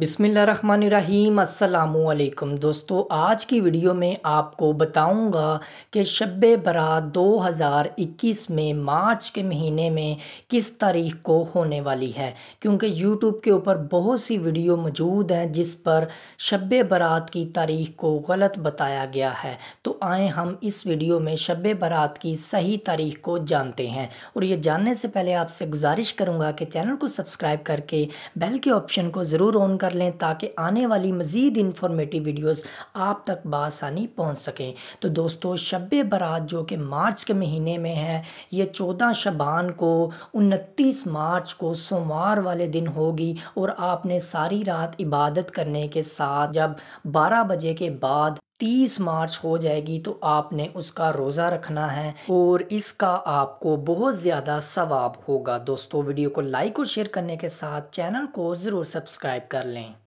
बिसमीम् अल्लाम दोस्तों आज की वीडियो में आपको बताऊंगा कि शब बरात 2021 में मार्च के महीने में किस तारीख को होने वाली है क्योंकि यूट्यूब के ऊपर बहुत सी वीडियो मौजूद हैं जिस पर शब बारात की तारीख को गलत बताया गया है तो आए हम इस वीडियो में शब बारात की सही तारीख को जानते हैं और ये जानने से पहले आपसे गुजारिश करूँगा कि चैनल को सब्सक्राइब करके बेल के ऑप्शन को ज़रूर ऑन कर लें ताकि आने वाली मज़ीद इन्फॉर्मेटिव वीडियोस आप तक बसानी पहुंच सकें तो दोस्तों शब बारात जो कि मार्च के महीने में है ये चौदह शबान को उनतीस मार्च को सोमवार वाले दिन होगी और आपने सारी रात इबादत करने के साथ जब बारह बजे के बाद तीस मार्च हो जाएगी तो आपने उसका रोज़ा रखना है और इसका आपको बहुत ज़्यादा सवाब होगा दोस्तों वीडियो को लाइक और शेयर करने के साथ चैनल को ज़रूर सब्सक्राइब कर लें